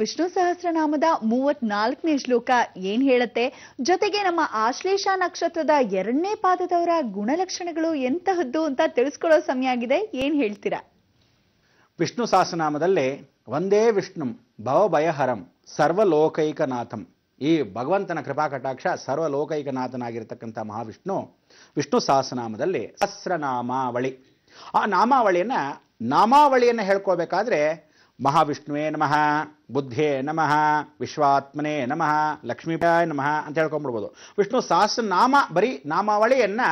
ವಿಷ್ಣು ಸಹಸ್ರನಾಮದ ಮೂವತ್ನಾಲ್ಕನೇ ಶ್ಲೋಕ ಏನ್ ಹೇಳುತ್ತೆ ಜೊತೆಗೆ ನಮ್ಮ ಆಶ್ಲೇಷ ನಕ್ಷತ್ರದ ಎರಡನೇ ಪಾದದವರ ಗುಣಲಕ್ಷಣಗಳು ಎಂತಹದ್ದು ಅಂತ ತಿಳಿಸ್ಕೊಳ್ಳೋ ಸಮಯ ಆಗಿದೆ ಏನ್ ಹೇಳ್ತೀರಾ ವಿಷ್ಣು ಸಹಸ್ರನಾಮದಲ್ಲಿ ಒಂದೇ ವಿಷ್ಣು ಭವಭಯಹರಂ ಸರ್ವಲೋಕೈಕನಾಥಂ ಈ ಭಗವಂತನ ಕೃಪಾ ಕಟಾಕ್ಷ ಸರ್ವಲೋಕೈಕನಾಥನಾಗಿರ್ತಕ್ಕಂಥ ಮಹಾವಿಷ್ಣು ವಿಷ್ಣು ಸಹಸ್ರನಾಮದಲ್ಲಿ ಸಹಸ್ರನಾಮಾವಳಿ ಆ ನಾಮಾವಳಿಯನ್ನ ನಾಮಾವಳಿಯನ್ನು ಹೇಳ್ಕೋಬೇಕಾದ್ರೆ ಮಹಾವಿಷ್ಣುವೇ ನಮಃ ಬುದ್ಧೇ ನಮಃ ವಿಶ್ವಾತ್ಮನೇ ನಮಃ ಲಕ್ಷ್ಮೀಪಾಯ ನಮಃ ಅಂತ ಹೇಳ್ಕೊಂಬಿಡ್ಬೋದು ವಿಷ್ಣು ಸಹಸ್ರನಾಮ ಬರೀ ನಾಮಾವಳಿಯನ್ನು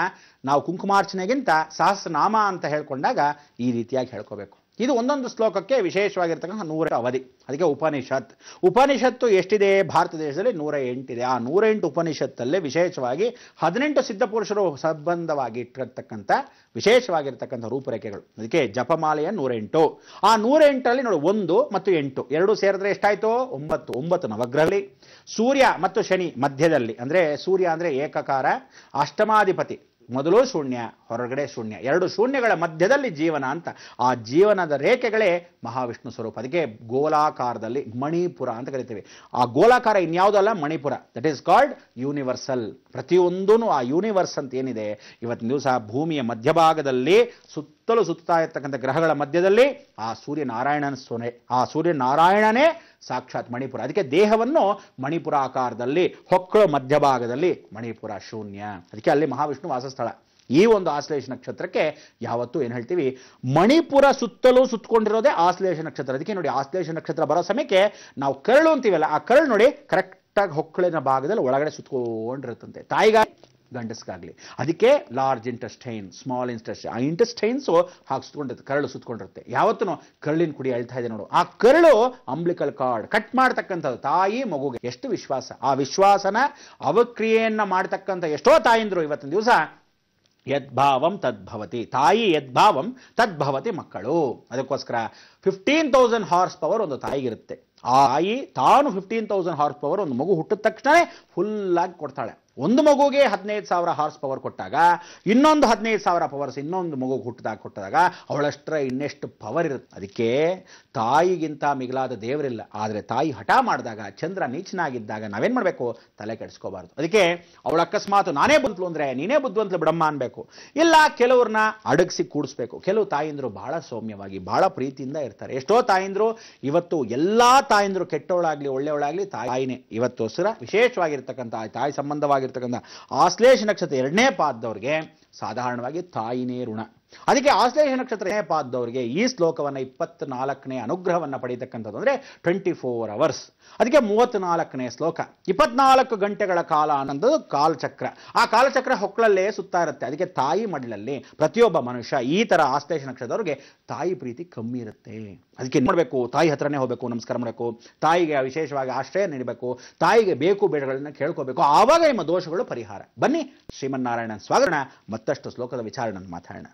ನಾವು ಕುಂಕುಮಾರ್ಚನೆಗಿಂತ ಸಹಸ್ರನಾಮ ಅಂತ ಹೇಳ್ಕೊಂಡಾಗ ಈ ರೀತಿಯಾಗಿ ಹೇಳ್ಕೋಬೇಕು ಇದು ಒಂದೊಂದು ಶ್ಲೋಕಕ್ಕೆ ವಿಶೇಷವಾಗಿರ್ತಕ್ಕಂಥ ನೂರ ಅವಧಿ ಅದಕ್ಕೆ ಉಪನಿಷತ್ ಉಪನಿಷತ್ತು ಎಷ್ಟಿದೆ ಭಾರತ ದೇಶದಲ್ಲಿ ನೂರ ಎಂಟಿದೆ ಆ ನೂರ ಎಂಟು ಉಪನಿಷತ್ತಲ್ಲಿ ವಿಶೇಷವಾಗಿ ಹದಿನೆಂಟು ಸಿದ್ಧಪುರುಷರು ಸಂಬಂಧವಾಗಿ ಇಟ್ಟಿರ್ತಕ್ಕಂಥ ವಿಶೇಷವಾಗಿರ್ತಕ್ಕಂಥ ರೂಪರೇಖೆಗಳು ಅದಕ್ಕೆ ಜಪಮಾಲೆಯ ನೂರ ಎಂಟು ಆ ನೂರ ಎಂಟರಲ್ಲಿ ನೋಡಿ ಒಂದು ಮತ್ತು ಎಂಟು ಎರಡು ಸೇರಿದ್ರೆ ಎಷ್ಟಾಯಿತು ಒಂಬತ್ತು ಒಂಬತ್ತು ನವಗ್ರಹಲಿ ಸೂರ್ಯ ಮತ್ತು ಶನಿ ಮಧ್ಯದಲ್ಲಿ ಅಂದರೆ ಸೂರ್ಯ ಅಂದರೆ ಏಕಕಾರ ಅಷ್ಟಮಾಧಿಪತಿ ಮೊದಲು ಶೂನ್ಯ ಹೊರಗಡೆ ಶೂನ್ಯ ಎರಡು ಶೂನ್ಯಗಳ ಮಧ್ಯದಲ್ಲಿ ಜೀವನ ಅಂತ ಆ ಜೀವನದ ರೇಖೆಗಳೇ ಮಹಾವಿಷ್ಣು ಸ್ವರೂಪ ಅದಕ್ಕೆ ಗೋಲಾಕಾರದಲ್ಲಿ ಮಣಿಪುರ ಅಂತ ಕರಿತೀವಿ ಆ ಗೋಲಾಕಾರ ಇನ್ಯಾವುದಲ್ಲ Manipura that is called universal ಪ್ರತಿಯೊಂದೂ ಆ ಯೂನಿವರ್ಸ್ ಅಂತ ಏನಿದೆ ಇವತ್ತಿನ ದಿವಸ ಭೂಮಿಯ ಮಧ್ಯಭಾಗದಲ್ಲಿ ಸುತ್ತಲೂ ಸುತ್ತಾ ಇರ್ತಕ್ಕಂಥ ಗ್ರಹಗಳ ಮಧ್ಯದಲ್ಲಿ ಆ ಸೂರ್ಯನಾರಾಯಣನ ಸೊನೆ ಆ ಸೂರ್ಯನಾರಾಯಣನೇ ಸಾಕ್ಷಾತ್ ಮಣಿಪುರ ಅದಕ್ಕೆ ದೇಹವನ್ನು ಮಣಿಪುರ ಆಕಾರದಲ್ಲಿ ಹೊಕ್ಕಳ ಮಧ್ಯಭಾಗದಲ್ಲಿ ಮಣಿಪುರ ಶೂನ್ಯ ಅದಕ್ಕೆ ಅಲ್ಲಿ ಮಹಾವಿಷ್ಣು ವಾಸಸ್ಥಳ ಈ ಒಂದು ಆಶ್ಲೇಷ ನಕ್ಷತ್ರಕ್ಕೆ ಯಾವತ್ತೂ ಏನು ಹೇಳ್ತೀವಿ ಮಣಿಪುರ ಸುತ್ತಲೂ ಸುತ್ತಕೊಂಡಿರೋದೇ ಆಶ್ಲೇಷ ನಕ್ಷತ್ರ ಅದಕ್ಕೆ ನೋಡಿ ಆಶ್ಲೇಷ ನಕ್ಷತ್ರ ಬರೋ ಸಮಯಕ್ಕೆ ನಾವು ಕರಳು ಅಂತೀವಲ್ಲ ಆ ಕರಳು ನೋಡಿ ಕರೆಕ್ಟಾಗಿ ಹೊಕ್ಕಳಿನ ಭಾಗದಲ್ಲಿ ಒಳಗಡೆ ಸುತ್ತಕೊಂಡಿರುತ್ತಂತೆ ತಾಯಿಗಾಗಿ ಗಂಡಸ್ಗಾಗಲಿ ಅದಕ್ಕೆ ಲಾರ್ಜ್ ಇಂಟೆಸ್ಟೈನ್ ಸ್ಮಾಲ್ ಇಂಟೆಸ್ಟೈನ್ ಆ ಇಂಟಸ್ಟೈನ್ಸು ಹಾಗೆ ಸುತ್ಕೊಂಡಿರುತ್ತೆ ಕರಳು ಸುತ್ಕೊಂಡಿರುತ್ತೆ ಯಾವತ್ತೂ ಕರಳಿನ ಕುಡಿ ಅಳ್ತಾ ಇದೆ ನೋಡು ಆ ಕರಳು ಅಂಬ್ಲಿಕಲ್ ಕಾರ್ಡ್ ಕಟ್ ಮಾಡ್ತಕ್ಕಂಥದ್ದು ತಾಯಿ ಮಗುಗೆ ಎಷ್ಟು ವಿಶ್ವಾಸ ಆ ವಿಶ್ವಾಸನ ಅವಕ್ರಿಯೆಯನ್ನು ಮಾಡ್ತಕ್ಕಂಥ ಎಷ್ಟೋ ತಾಯಿಂದ್ರು ಇವತ್ತಿನ ದಿವಸ ಯದ್ಭಾವಂ ತದ್ಭವತಿ ತಾಯಿ ಯದ್ಭಾವಂ ತದ್ಭವತಿ ಮಕ್ಕಳು ಅದಕ್ಕೋಸ್ಕರ ಫಿಫ್ಟೀನ್ ತೌಸಂಡ್ ಹಾರ್ಸ್ ಪವರ್ ಒಂದು ತಾಯಿಗಿರುತ್ತೆ ಆ ತಾಯಿ ತಾನು ಫಿಫ್ಟೀನ್ ತೌಸಂಡ್ ಹಾರ್ಸ್ ಪವರ್ ಒಂದು ಮಗು ಹುಟ್ಟಿದ ತಕ್ಷಣ ಫುಲ್ಲಾಗಿ ಕೊಡ್ತಾಳೆ ಒಂದು ಮಗುಗೆ ಹದಿನೈದು ಸಾವಿರ ಹಾರ್ಸ್ ಪವರ್ ಕೊಟ್ಟಾಗ ಇನ್ನೊಂದು ಹದಿನೈದು ಸಾವಿರ ಪವರ್ಸ್ ಇನ್ನೊಂದು ಮಗುಗೆ ಹುಟ್ಟಿದಾಗ ಕೊಟ್ಟಾಗ ಅವಳಷ್ಟರ ಇನ್ನೆಷ್ಟು ಪವರ್ ಇರುತ್ತೆ ಅದಕ್ಕೆ ತಾಯಿಗಿಂತ ಮಿಗಿಲಾದ ದೇವರಿಲ್ಲ ಆದರೆ ತಾಯಿ ಹಠ ಮಾಡಿದಾಗ ಚಂದ್ರ ನೀಚನಾಗಿದ್ದಾಗ ನಾವೇನು ಮಾಡಬೇಕು ತಲೆ ಕೆಡಿಸ್ಕೋಬಾರ್ದು ಅದಕ್ಕೆ ಅವಳು ಅಕಸ್ಮಾತ್ ನಾನೇ ಬಂತು ಅಂದರೆ ನೀನೇ ಬುದ್ಧಿವಂತಲು ಬ್ರಹ್ಮ ಅನ್ಬೇಕು ಇಲ್ಲ ಕೆಲವ್ರನ್ನ ಅಡಗಿಸಿ ಕೂಡಿಸ್ಬೇಕು ಕೆಲವು ತಾಯಿಂದ್ರು ಬಹಳ ಸೌಮ್ಯವಾಗಿ ಬಹಳ ಪ್ರೀತಿಯಿಂದ ಇರ್ತಾರೆ ಎಷ್ಟೋ ತಾಯಿಂದ್ರು ಇವತ್ತು ಎಲ್ಲ ತಾಯಿಂದ್ರು ಕೆಟ್ಟವಳಾಗಲಿ ಒಳ್ಳೆಯವಳಾಗಲಿ ತಾಯಿನೇ ಇವತ್ತು ಸುರ ವಿಶೇಷವಾಗಿರ್ತಕ್ಕಂಥ ತಾಯಿ ಸಂಬಂಧವಾಗಿ ಆಗಿರ್ತಕ್ಕಂಥ ಆಶ್ಲೇಷ ನಕ್ಷತ್ರ ಎರಡನೇ ಪಾದದವ್ರಿಗೆ ಸಾಧಾರಣವಾಗಿ ತಾಯಿನೇ ಋಣ ಅದಕ್ಕೆ ಆಶ್ಲೇಷ ನಕ್ಷತ್ರ ಪಾದವರಿಗೆ ಈ ಶ್ಲೋಕವನ್ನು ಇಪ್ಪತ್ನಾಲ್ಕನೇ ಅನುಗ್ರಹವನ್ನು ಪಡೀತಕ್ಕಂಥದ್ದು ಅಂದರೆ ಟ್ವೆಂಟಿ ಫೋರ್ ಅವರ್ಸ್ ಅದಕ್ಕೆ ಮೂವತ್ನಾಲ್ಕನೇ ಶ್ಲೋಕ ಇಪ್ಪತ್ನಾಲ್ಕು ಗಂಟೆಗಳ ಕಾಲ ಅನ್ನೋದು ಕಾಲಚಕ್ರ ಆ ಕಾಲಚಕ್ರ ಹೊಕ್ಕಳಲ್ಲೇ ಸುತ್ತಾ ಇರುತ್ತೆ ಅದಕ್ಕೆ ತಾಯಿ ಮಡಿಲಲ್ಲಿ ಪ್ರತಿಯೊಬ್ಬ ಮನುಷ್ಯ ಈ ಥರ ಆಶ್ಲೇಷ ನಕ್ಷತ್ರದವ್ರಿಗೆ ತಾಯಿ ಪ್ರೀತಿ ಕಮ್ಮಿ ಇರುತ್ತೆ ಅದಕ್ಕೆ ನೋಡಬೇಕು ತಾಯಿ ಹತ್ರನೇ ಹೋಗಬೇಕು ನಮಸ್ಕಾರ ಮಾಡಬೇಕು ತಾಯಿಗೆ ವಿಶೇಷವಾಗಿ ಆಶ್ರಯ ನೀಡಬೇಕು ತಾಯಿಗೆ ಬೇಕು ಬೇಡಗಳನ್ನು ಕೇಳ್ಕೋಬೇಕು ಆವಾಗ ನಿಮ್ಮ ದೋಷಗಳು ಪರಿಹಾರ ಬನ್ನಿ ಶ್ರೀಮನ್ನಾರಾಯಣ ಸ್ವಾಗರಣ ಮತ್ತಷ್ಟು ಶ್ಲೋಕದ ವಿಚಾರಣೆ ಮಾತಾಡೋಣ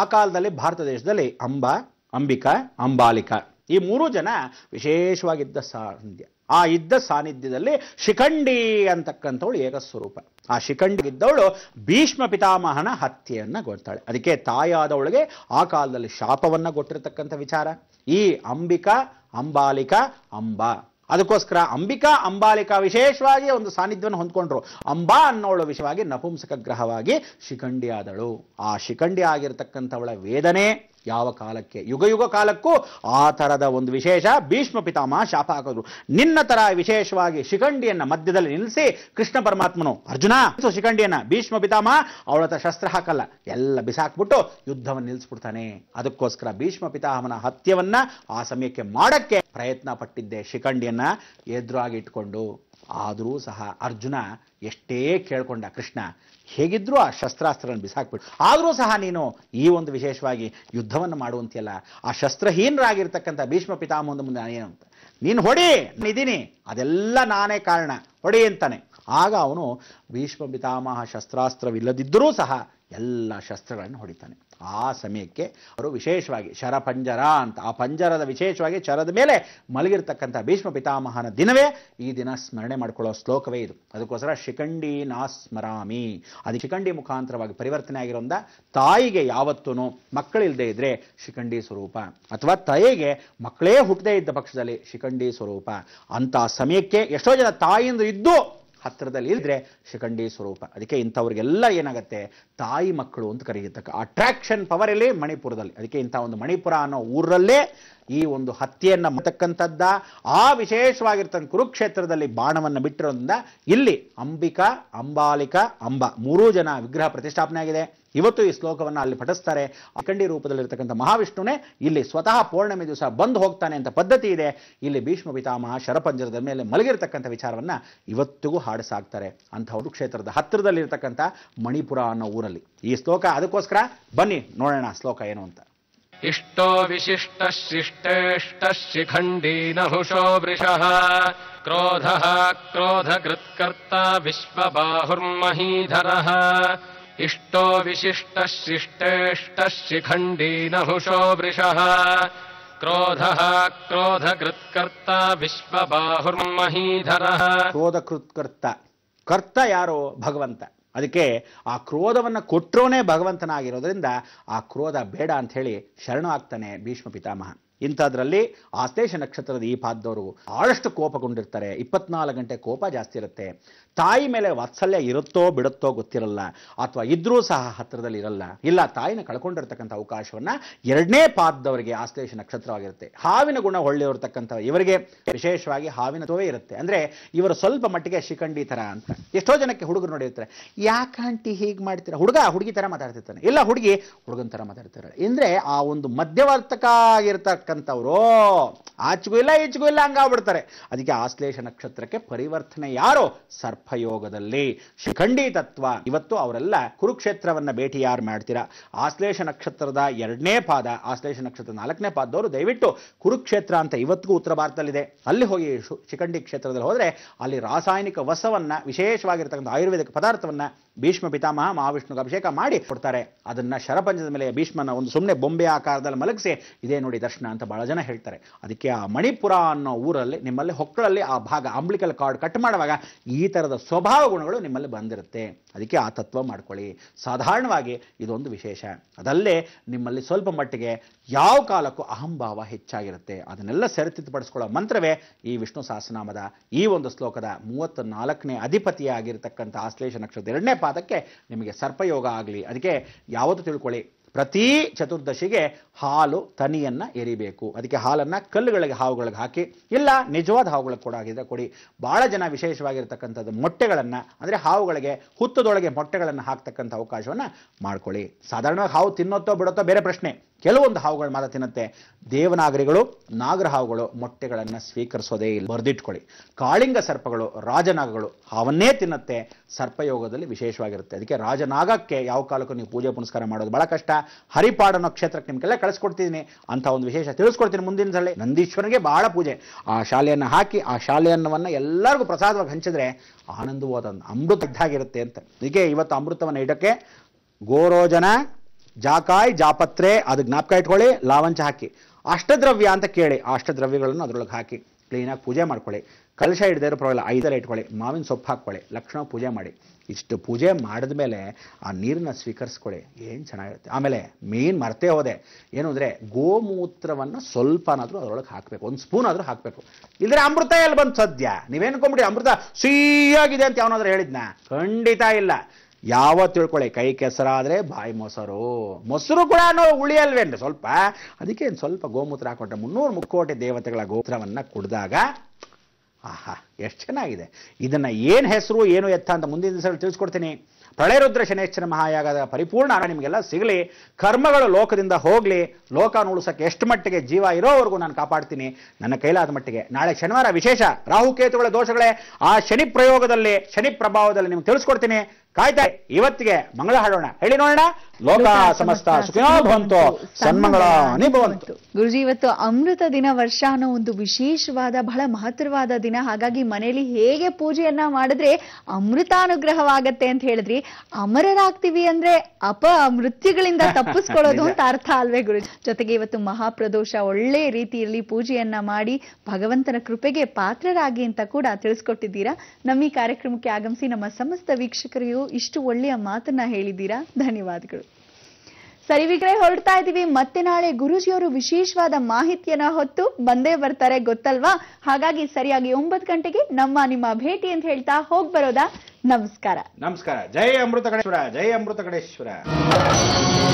ಆ ಕಾಲದಲ್ಲಿ ಭಾರತ ದೇಶದಲ್ಲಿ ಅಂಬಾ ಅಂಬಿಕಾ ಅಂಬಾಳಿಕಾ ಈ ಮೂರು ಜನ ವಿಶೇಷವಾಗಿದ್ದ ಸಾನ್ನಿಧ್ಯ ಆ ಇದ್ದ ಸಾನ್ನಿಧ್ಯದಲ್ಲಿ ಶಿಖಂಡಿ ಅಂತಕ್ಕಂಥವಳು ಏಕಸ್ವರೂಪ ಆ ಶಿಖಂಡಿ ಇದ್ದವಳು ಭೀಷ್ಮ ಪಿತಾಮಹನ ಹತ್ಯೆಯನ್ನು ಗೊತ್ತಾಳೆ ಅದಕ್ಕೆ ತಾಯಾದವಳಿಗೆ ಆ ಕಾಲದಲ್ಲಿ ಶಾಪವನ್ನು ಕೊಟ್ಟಿರತಕ್ಕಂಥ ವಿಚಾರ ಈ ಅಂಬಿಕಾ ಅಂಬಾಲಿಕಾ ಅಂಬಾ ಅದಕ್ಕೋಸ್ಕರ ಅಂಬಿಕಾ ಅಂಬಾಲಿಕಾ ವಿಶೇಷವಾಗಿ ಒಂದು ಸಾನ್ನಿಧ್ಯವನ್ನು ಹೊಂದ್ಕೊಂಡ್ರು ಅಂಬಾ ಅನ್ನೋಳ ವಿಷಯವಾಗಿ ನಪುಂಸಕ ಗ್ರಹವಾಗಿ ಶಿಖಂಡಿಯಾದಳು ಆ ಶಿಖಂಡಿ ಆಗಿರತಕ್ಕಂಥವಳ ವೇದನೆ ಯಾವ ಕಾಲಕ್ಕೆ ಯುಗ ಯುಗ ಕಾಲಕ್ಕೂ ಆ ಥರದ ಒಂದು ವಿಶೇಷ ಭೀಷ್ಮ ಪಿತಾಮಹ ಶಾಪ ಹಾಕಿದ್ರು ನಿನ್ನ ತರ ವಿಶೇಷವಾಗಿ ಶಿಖಂಡಿಯನ್ನ ಮಧ್ಯದಲ್ಲಿ ನಿಲ್ಲಿಸಿ ಕೃಷ್ಣ ಪರಮಾತ್ಮನು ಅರ್ಜುನ ಶಿಖಂಡಿಯನ್ನ ಭೀಷ್ಮ ಪಿತಾಮಹ ಅವಳ ಶಸ್ತ್ರ ಹಾಕಲ್ಲ ಎಲ್ಲ ಬಿಸಾಕ್ಬಿಟ್ಟು ಯುದ್ಧವನ್ನು ನಿಲ್ಲಿಸ್ಬಿಡ್ತಾನೆ ಅದಕ್ಕೋಸ್ಕರ ಭೀಷ್ಮ ಪಿತಾಮನ ಹತ್ಯವನ್ನ ಆ ಸಮಯಕ್ಕೆ ಮಾಡಕ್ಕೆ ಪ್ರಯತ್ನ ಪಟ್ಟಿದ್ದೆ ಶಿಖಂಡಿಯನ್ನ ಎದುರಾಗಿ ಇಟ್ಕೊಂಡು ಆದರೂ ಸಹ ಅರ್ಜುನ ಎಷ್ಟೇ ಕೇಳ್ಕೊಂಡ ಕೃಷ್ಣ ಹೇಗಿದ್ರೂ ಆ ಶಸ್ತ್ರಾಸ್ತ್ರಗಳನ್ನು ಬಿಸಾಕ್ಬಿಟ್ಟು ಆದರೂ ಸಹ ನೀನು ಈ ಒಂದು ವಿಶೇಷವಾಗಿ ಯುದ್ಧವನ್ನು ಮಾಡುವಂತೆಯಲ್ಲ ಆ ಶಸ್ತ್ರಹೀನರಾಗಿರ್ತಕ್ಕಂಥ ಭೀಷ್ಮ ಪಿತಾಮಹನ ಮುಂದೆ ಏನು ಅಂತ ನೀನು ಹೊಡಿ ನಿದ್ದೀನಿ ಅದೆಲ್ಲ ನಾನೇ ಕಾರಣ ಹೊಡಿ ಅಂತಾನೆ ಆಗ ಅವನು ಭೀಷ್ಮ ಪಿತಾಮಹ ಶಸ್ತ್ರಾಸ್ತ್ರವಿಲ್ಲದಿದ್ದರೂ ಸಹ ಎಲ್ಲ ಶಸ್ತ್ರಗಳನ್ನು ಹೊಡಿತಾನೆ ಆ ಸಮಯಕ್ಕೆ ಅವರು ವಿಶೇಷವಾಗಿ ಶರಪಂಜರ ಅಂತ ಆ ಪಂಜರದ ವಿಶೇಷವಾಗಿ ಶರದ ಮೇಲೆ ಮಲಗಿರ್ತಕ್ಕಂಥ ಭೀಷ್ಮ ಪಿತಾಮಹನ ದಿನವೇ ಈ ದಿನ ಸ್ಮರಣೆ ಮಾಡಿಕೊಳ್ಳೋ ಶ್ಲೋಕವೇ ಇದು ಅದಕ್ಕೋಸ್ಕರ ಶಿಖಂಡಿ ನಾ ಸ್ಮರಾಮಿ ಅದು ಶಿಖಂಡಿ ಮುಖಾಂತರವಾಗಿ ಪರಿವರ್ತನೆ ಆಗಿರೋಂದ ತಾಯಿಗೆ ಯಾವತ್ತೂ ಮಕ್ಕಳಿಲ್ಲದೆ ಇದ್ದರೆ ಶಿಖಂಡಿ ಸ್ವರೂಪ ಅಥವಾ ತಾಯಿಗೆ ಮಕ್ಕಳೇ ಹುಟ್ಟದೇ ಇದ್ದ ಪಕ್ಷದಲ್ಲಿ ಶಿಖಂಡಿ ಸ್ವರೂಪ ಅಂತ ಸಮಯಕ್ಕೆ ಎಷ್ಟೋ ಜನ ತಾಯಿಯಿಂದ ಇದ್ದು ಹತ್ತಿರದಲ್ಲಿ ಇಲ್ದ್ರೆ ಶಿಖಂಡಿ ಸ್ವರೂಪ ಅದಕ್ಕೆ ಇಂಥವ್ರಿಗೆಲ್ಲ ಏನಾಗುತ್ತೆ ತಾಯಿ ಮಕ್ಕಳು ಅಂತ ಕರೆಯತಕ್ಕ ಅಟ್ರಾಕ್ಷನ್ ಪವರ್ ಇಲ್ಲಿ ಮಣಿಪುರದಲ್ಲಿ ಅದಕ್ಕೆ ಇಂಥ ಒಂದು ಮಣಿಪುರ ಅನ್ನೋ ಊರಲ್ಲೇ ಈ ಒಂದು ಹತ್ಯೆಯನ್ನು ಮತಕ್ಕಂಥದ್ದ ಆ ವಿಶೇಷವಾಗಿರ್ತಕ್ಕಂಥ ಕುರುಕ್ಷೇತ್ರದಲ್ಲಿ ಬಾಣವನ್ನು ಬಿಟ್ಟಿರೋದ್ರಿಂದ ಇಲ್ಲಿ ಅಂಬಿಕಾ ಅಂಬಾಲಿಕಾ ಅಂಬ ಮೂರೂ ಜನ ವಿಗ್ರಹ ಪ್ರತಿಷ್ಠಾಪನೆ ಆಗಿದೆ ಇವತ್ತು ಈ ಶ್ಲೋಕವನ್ನು ಅಲ್ಲಿ ಪಠಿಸ್ತಾರೆ ಅಖಂಡಿ ರೂಪದಲ್ಲಿರ್ತಕ್ಕಂಥ ಮಹಾವಿಷ್ಣುನೇ ಇಲ್ಲಿ ಸ್ವತಃ ಪೂರ್ಣಮಿ ದಿವಸ ಬಂದು ಹೋಗ್ತಾನೆ ಅಂತ ಪದ್ಧತಿ ಇದೆ ಇಲ್ಲಿ ಭೀಷ್ಮ ಪಿತಾಮಹ ಶರಪಂಜರದ ಮೇಲೆ ಮಲಗಿರ್ತಕ್ಕಂಥ ವಿಚಾರವನ್ನು ಇವತ್ತಿಗೂ ಹಾಡಿಸಾಕ್ತಾರೆ ಅಂಥವರು ಕ್ಷೇತ್ರದ ಹತ್ತಿರದಲ್ಲಿರ್ತಕ್ಕಂಥ ಮಣಿಪುರ ಅನ್ನೋ ಊರಲ್ಲಿ ಈ ಶ್ಲೋಕ ಅದಕ್ಕೋಸ್ಕರ ಬನ್ನಿ ನೋಡೋಣ ಶ್ಲೋಕ ಏನು ಅಂತ ಇಷ್ಟೋ ವಿಶಿಷ್ಟ ಶಿಷ್ಟೇಷ್ಟ ಶಿಖಂಡೀ ನಹುಷೋ ವೃಷ ಕ್ರೋಧ ವಿಶ್ವ ವಿಶ್ವಬಾಹುರ್ಮಹೀಧರಃ ಇಷ್ಟೋ ವಿಶಿಷ್ಟ शिष्टेष्टः शिखण्डीनहुषो ವೃಷಃ क्रोधः ಕ್ರೋಧಕೃತ್ಕರ್ತ ವಿಶ್ವಬಾಹುರ್ಮಹೀಧರ ಕ್ರೋಧಕೃತ್ಕರ್ತ ಕರ್ತ ಯಾರೋ ಭಗವಂತ ಅದಕ್ಕೆ ಆ ಕ್ರೋಧವನ್ನು ಕೊಟ್ಟರೋನೇ ಭಗವಂತನಾಗಿರೋದ್ರಿಂದ ಆ ಕ್ರೋಧ ಬೇಡ ಅಂತ ಹೇಳಿ ಶರಣು ಆಗ್ತಾನೆ ಭೀಷ್ಮ ಪಿತಾಮಹ ಇಂಥದ್ರಲ್ಲಿ ಆಸ್ತೇಷ ನಕ್ಷತ್ರದ ಈ ಪಾದದವರು ಆಳಷ್ಟು ಕೋಪಗೊಂಡಿರ್ತಾರೆ ಇಪ್ಪತ್ನಾಲ್ಕು ಗಂಟೆ ಕೋಪ ಜಾಸ್ತಿ ಇರುತ್ತೆ ತಾಯಿ ಮೇಲೆ ವಾತ್ಸಲ್ಯ ಇರುತ್ತೋ ಬಿಡುತ್ತೋ ಗೊತ್ತಿರಲ್ಲ ಅಥವಾ ಇದ್ರೂ ಸಹ ಹತ್ತಿರದಲ್ಲಿ ಇರಲ್ಲ ಇಲ್ಲ ತಾಯಿನ ಕಳ್ಕೊಂಡಿರ್ತಕ್ಕಂಥ ಅವಕಾಶವನ್ನು ಎರಡನೇ ಪಾದದವರಿಗೆ ಆಸ್ತೇಷ ನಕ್ಷತ್ರವಾಗಿರುತ್ತೆ ಹಾವಿನ ಗುಣ ಹೊಳ್ಳಿರ್ತಕ್ಕಂಥ ಇವರಿಗೆ ವಿಶೇಷವಾಗಿ ಹಾವಿನ ತೋವೇ ಇರುತ್ತೆ ಅಂದರೆ ಇವರು ಸ್ವಲ್ಪ ಮಟ್ಟಿಗೆ ಶಿಖಂಡಿ ಥರ ಅಂತ ಎಷ್ಟೋ ಜನಕ್ಕೆ ಹುಡುಗರು ನೋಡಿರ್ತಾರೆ ಆಂಟಿ ಹೀಗೆ ಮಾಡ್ತೀರ ಹುಡುಗ ಹುಡುಗಿ ಥರ ಮಾತಾಡ್ತಿರ್ತಾನೆ ಇಲ್ಲ ಹುಡುಗಿ ಹುಡುಗನ ಥರ ಮಾತಾಡ್ತಾರೆ ಅಂದರೆ ಆ ಒಂದು ಮಧ್ಯವರ್ತಕ ಆಗಿರ್ತಕ್ಕ ಇರತಕ್ಕಂಥವರು ಆಚೆಗೂ ಇಲ್ಲ ಈಚೆಗೂ ಇಲ್ಲ ಹಂಗಾಗ್ಬಿಡ್ತಾರೆ ಅದಕ್ಕೆ ಆಶ್ಲೇಷ ನಕ್ಷತ್ರಕ್ಕೆ ಪರಿವರ್ತನೆ ಯಾರು ಸರ್ಪಯೋಗದಲ್ಲಿ ಶಿಖಂಡಿ ತತ್ವ ಇವತ್ತು ಅವರೆಲ್ಲ ಕುರುಕ್ಷೇತ್ರವನ್ನ ಭೇಟಿ ಯಾರು ಮಾಡ್ತೀರಾ ಆಶ್ಲೇಷ ನಕ್ಷತ್ರದ ಎರಡನೇ ಪಾದ ಆಶ್ಲೇಷ ನಕ್ಷತ್ರ ನಾಲ್ಕನೇ ಪಾದದವರು ದಯವಿಟ್ಟು ಕುರುಕ್ಷೇತ್ರ ಅಂತ ಇವತ್ತಿಗೂ ಉತ್ತರ ಭಾರತದಲ್ಲಿದೆ ಅಲ್ಲಿ ಹೋಗಿ ಶಿಖಂಡಿ ಕ್ಷೇತ್ರದಲ್ಲಿ ಹೋದ್ರೆ ಅಲ್ಲಿ ರಾಸಾಯನಿಕ ವಸವನ್ನ ವಿಶೇಷವಾಗಿರ್ತಕ್ಕಂಥ ಆಯುರ್ವೇದಿಕ ಪದಾರ್ಥವನ್ನ ಭೀಷ್ಮ ಪಿತಾಮಹ ಮಹಾವಿಷ್ಣುಗೆ ಅಭಿಷೇಕ ಮಾಡಿ ಕೊಡ್ತಾರೆ ಅದನ್ನು ಶರಪಂಚದ ಮೇಲೆ ಭೀಷ್ಮನ ಒಂದು ಸುಮ್ಮನೆ ಬೊಂಬೆ ಆಕಾರದಲ್ಲಿ ಮಲಗಿಸಿ ಇದೇ ನೋಡಿ ದರ್ಶನ ಅಂತ ಬಹಳ ಜನ ಹೇಳ್ತಾರೆ ಅದಕ್ಕೆ ಆ ಮಣಿಪುರ ಅನ್ನೋ ಊರಲ್ಲಿ ನಿಮ್ಮಲ್ಲಿ ಹೊಕ್ಕಳಲ್ಲಿ ಆ ಭಾಗ ಅಂಬ್ಲಿಕಲ್ ಕಾರ್ಡ್ ಕಟ್ ಮಾಡುವಾಗ ಈ ಥರದ ಸ್ವಭಾವ ಗುಣಗಳು ನಿಮ್ಮಲ್ಲಿ ಬಂದಿರುತ್ತೆ ಅದಕ್ಕೆ ಆ ತತ್ವ ಮಾಡ್ಕೊಳ್ಳಿ ಸಾಧಾರಣವಾಗಿ ಇದೊಂದು ವಿಶೇಷ ಅದಲ್ಲೇ ನಿಮ್ಮಲ್ಲಿ ಸ್ವಲ್ಪ ಮಟ್ಟಿಗೆ ಯಾವ ಕಾಲಕ್ಕೂ ಅಹಂಭಾವ ಹೆಚ್ಚಾಗಿರುತ್ತೆ ಅದನ್ನೆಲ್ಲ ಸರಿತಿಪಡಿಸ್ಕೊಳ್ಳೋ ಮಂತ್ರವೇ ಈ ವಿಷ್ಣು ಸಹಸ್ರನಾಮದ ಈ ಒಂದು ಶ್ಲೋಕದ ಮೂವತ್ತ ನಾಲ್ಕನೇ ಅಧಿಪತಿಯಾಗಿರ್ತಕ್ಕಂಥ ಆಶ್ಲೇಷ ನಕ್ಷತ್ರ ಎರಡನೇ ಪಾದ ಅದಕ್ಕೆ ನಿಮಗೆ ಸರ್ಪಯೋಗ ಆಗಲಿ ಅದಕ್ಕೆ ಯಾವತ್ತು ತಿಳ್ಕೊಳ್ಳಿ ಪ್ರತಿ ಚತುರ್ದಶಿಗೆ ಹಾಲು ತನಿಯನ್ನು ಎರಿಬೇಕು ಅದಕ್ಕೆ ಹಾಲನ್ನು ಕಲ್ಲುಗಳಿಗೆ ಹಾವುಗಳಿಗೆ ಹಾಕಿ ಇಲ್ಲ ನಿಜವಾದ ಹಾವುಗಳಿಗೆ ಕೊಡಾಗಿದ್ದರೆ ಕೊಡಿ ಭಾಳ ಜನ ವಿಶೇಷವಾಗಿರ್ತಕ್ಕಂಥದ್ದು ಮೊಟ್ಟೆಗಳನ್ನು ಅಂದರೆ ಹಾವುಗಳಿಗೆ ಹುತ್ತದೊಳಗೆ ಮೊಟ್ಟೆಗಳನ್ನು ಹಾಕ್ತಕ್ಕಂಥ ಅವಕಾಶವನ್ನು ಮಾಡ್ಕೊಳ್ಳಿ ಸಾಧಾರಣವಾಗಿ ಹಾವು ತಿನ್ನೋತ್ತೋ ಬಿಡುತ್ತೋ ಬೇರೆ ಪ್ರಶ್ನೆ ಕೆಲವೊಂದು ಹಾವುಗಳು ಮಾತ್ರ ತಿನ್ನುತ್ತೆ ದೇವನಾಗರಿಗಳು ನಾಗರ ಹಾವುಗಳು ಮೊಟ್ಟೆಗಳನ್ನು ಸ್ವೀಕರಿಸೋದೇ ಇಲ್ಲ ಬರೆದಿಟ್ಕೊಳ್ಳಿ ಕಾಳಿಂಗ ಸರ್ಪಗಳು ರಾಜನಾಗಗಳು ಹಾವನ್ನೇ ತಿನ್ನುತ್ತೆ ಸರ್ಪಯೋಗದಲ್ಲಿ ವಿಶೇಷವಾಗಿರುತ್ತೆ ಅದಕ್ಕೆ ರಾಜನಾಗಕ್ಕೆ ಯಾವ ಕಾಲಕ್ಕೂ ನೀವು ಪೂಜೆ ಪುನಸ್ಕಾರ ಮಾಡೋದು ಭಾಳ ಕಷ್ಟ ಹರಿಪಾಡ್ ಕ್ಷೇತ್ರಕ್ಕೆ ನಿಮಗೆಲ್ಲ ಕರೆಸ್ಕೊಡ್ತಿದ್ದೀನಿ ಅಂತ ಒಂದು ವಿಶೇಷ ತಿಳಿಸ್ಕೊಡ್ತೀನಿ ಮುಂದಿನ ಸಲ ನಂದೀಶ್ವರನಿಗೆ ಬಹಳ ಪೂಜೆ ಆ ಶಾಲೆಯನ್ನು ಹಾಕಿ ಆ ಶಾಲೆಯನ್ನವನ್ನು ಎಲ್ಲರಿಗೂ ಪ್ರಸಾದವಾಗಿ ಹಂಚಿದ್ರೆ ಆನಂದವಾದ ಅಮೃತ ಇದ್ದಾಗಿರುತ್ತೆ ಅಂತ ಹೀಗೆ ಇವತ್ತು ಅಮೃತವನ್ನು ಇಡೋಕ್ಕೆ ಗೋರೋಜನ ಜಾಕಾಯ್ ಜಾಪತ್ರೆ ಅದು ಜ್ಞಾಪಕ ಇಟ್ಕೊಳ್ಳಿ ಲಾವಂಚ ಹಾಕಿ ಅಷ್ಟದ್ರವ್ಯ ಅಂತ ಕೇಳಿ ಆ ಅಷ್ಟದ್ರವ್ಯಗಳನ್ನು ಅದರೊಳಗೆ ಹಾಕಿ ಕ್ಲೀನಾಗಿ ಪೂಜೆ ಮಾಡ್ಕೊಳ್ಳಿ ಕಲಶ ಹಿಡ್ದೇ ಇರೋ ಪರವಾಗಿಲ್ಲ ಐದೆಲ್ಲ ಇಟ್ಕೊಳ್ಳಿ ಮಾವಿನ ಸೊಪ್ಪು ಹಾಕ್ಕೊಳ್ಳಿ ಲಕ್ಷ್ಮಣ ಪೂಜೆ ಮಾಡಿ ಇಷ್ಟು ಪೂಜೆ ಮಾಡಿದ ಮೇಲೆ ಆ ನೀರನ್ನ ಸ್ವೀಕರಿಸ್ಕೊಳ್ಳಿ ಏನು ಚೆನ್ನಾಗಿರುತ್ತೆ ಆಮೇಲೆ ಮೇನ್ ಮರ್ತೇ ಹೋದೆ ಏನು ಅಂದರೆ ಗೋಮೂತ್ರವನ್ನು ಸ್ವಲ್ಪನಾದರೂ ಅದರೊಳಗೆ ಹಾಕಬೇಕು ಒಂದು ಸ್ಪೂನ್ ಆದರೂ ಹಾಕಬೇಕು ಇಲ್ಲದ್ರೆ ಅಮೃತ ಎಲ್ಲಿ ಬಂದು ಸದ್ಯ ನೀವೇನ್ಕೊಂಬಿಡಿ ಅಮೃತ ಸಿಹಿಯಾಗಿದೆ ಅಂತ ಯಾವನಾದ್ರೂ ಹೇಳಿದ್ನ ಖಂಡಿತ ಇಲ್ಲ ಯಾವ ತಿಳ್ಕೊಳ್ಳಿ ಕೈ ಕೆಸರಾದರೆ ಬಾಯಿ ಮೊಸರು ಮೊಸರು ಕೂಡ ಉಳಿಯಲ್ವೇನು ಸ್ವಲ್ಪ ಅದಕ್ಕೆ ಸ್ವಲ್ಪ ಗೋಮೂತ್ರ ಹಾಕೊಂಡ್ರೆ ಮುನ್ನೂರು ಮುಕ್ಕೋಟಿ ದೇವತೆಗಳ ಗೋತ್ರವನ್ನು ಕುಡಿದಾಗ ಆಹಾ ಎಷ್ಟು ಚೆನ್ನಾಗಿದೆ ಇದನ್ನು ಏನು ಹೆಸರು ಏನು ಎತ್ತ ಅಂತ ಮುಂದಿನ ದಿವಸದಲ್ಲಿ ತಿಳಿಸ್ಕೊಡ್ತೀನಿ ಪ್ರಳಯರುದ್ರ ಶನೇಶ್ವರ ಮಹಾಯಾಗದ ಪರಿಪೂರ್ಣ ಆಗ ನಿಮಗೆಲ್ಲ ಸಿಗಲಿ ಕರ್ಮಗಳು ಲೋಕದಿಂದ ಹೋಗಲಿ ಲೋಕ ಉಳಿಸೋಕ್ಕೆ ಎಷ್ಟು ಮಟ್ಟಿಗೆ ಜೀವ ಇರೋವರೆಗೂ ನಾನು ಕಾಪಾಡ್ತೀನಿ ನನ್ನ ಕೈಲಾದ ಮಟ್ಟಿಗೆ ನಾಳೆ ಶನಿವಾರ ವಿಶೇಷ ರಾಹುಕೇತುಗಳ ದೋಷಗಳೇ ಆ ಶನಿ ಪ್ರಯೋಗದಲ್ಲಿ ಶನಿ ಪ್ರಭಾವದಲ್ಲಿ ನಿಮ್ಗೆ ತಿಳಿಸ್ಕೊಡ್ತೀನಿ ಕಾಯ್ತಾ ಇವತ್ತಿಗೆ ಮಂಗಳ ಹಾಡೋಣ ಹೇಳಿ ನೋಡೋಣ ಲೋಕ ಸಮಸ್ತ ಸುಖಿನೋಭವಂತು ಸನ್ಮಂಗಳ ಅನಿಭವಂತು ಗುರುಜಿ ಇವತ್ತು ಅಮೃತ ದಿನ ವರ್ಷ ಅನ್ನೋ ಒಂದು ವಿಶೇಷವಾದ ಬಹಳ ಮಹತ್ವವಾದ ದಿನ ಹಾಗಾಗಿ ಮನೆಯಲ್ಲಿ ಹೇಗೆ ಪೂಜೆಯನ್ನ ಮಾಡಿದ್ರೆ ಅಮೃತಾನುಗ್ರಹವಾಗತ್ತೆ ಅಂತ ಹೇಳಿದ್ರಿ ಅಮರರಾಗ್ತೀವಿ ಅಂದ್ರೆ ಅಪ ಮೃತ್ಯುಗಳಿಂದ ತಪ್ಪಿಸ್ಕೊಳ್ಳೋದು ಅಂತ ಅರ್ಥ ಅಲ್ವೇ ಗುರು ಜೊತೆಗೆ ಇವತ್ತು ಮಹಾಪ್ರದೋಷ ಒಳ್ಳೆ ರೀತಿಯಲ್ಲಿ ಪೂಜೆಯನ್ನ ಮಾಡಿ ಭಗವಂತನ ಕೃಪೆಗೆ ಪಾತ್ರರಾಗಿ ಅಂತ ಕೂಡ ತಿಳಿಸ್ಕೊಟ್ಟಿದ್ದೀರಾ ನಮ್ಮ ಈ ಕಾರ್ಯಕ್ರಮಕ್ಕೆ ಆಗಮಿಸಿ ನಮ್ಮ ಸಮಸ್ತ ವೀಕ್ಷಕರಿಗೂ ಇಷ್ಟು ಒಳ್ಳೆಯ ಮಾತನ್ನ ಹೇಳಿದ್ದೀರಾ ಧನ್ಯವಾದಗಳು ಸರಿ ವಿಗ್ರಹ ಹೊರಡ್ತಾ ಇದೀವಿ ಮತ್ತೆ ನಾಳೆ ಗುರುಜಿಯವರು ವಿಶೇಷವಾದ ಮಾಹಿತಿಯನ್ನ ಹೊತ್ತು ಬಂದೇ ಬರ್ತಾರೆ ಗೊತ್ತಲ್ವಾ ಹಾಗಾಗಿ ಸರಿಯಾಗಿ ಒಂಬತ್ತು ಗಂಟೆಗೆ ನಮ್ಮ ನಿಮ್ಮ ಭೇಟಿ ಅಂತ ಹೇಳ್ತಾ ಹೋಗ್ ಬರೋದಾ ನಮಸ್ಕಾರ ನಮಸ್ಕಾರ ಜೈ ಅಮೃತ ಗಣೇಶ್ವರ ಜೈ ಅಮೃತ ಗಣೇಶ್ವರ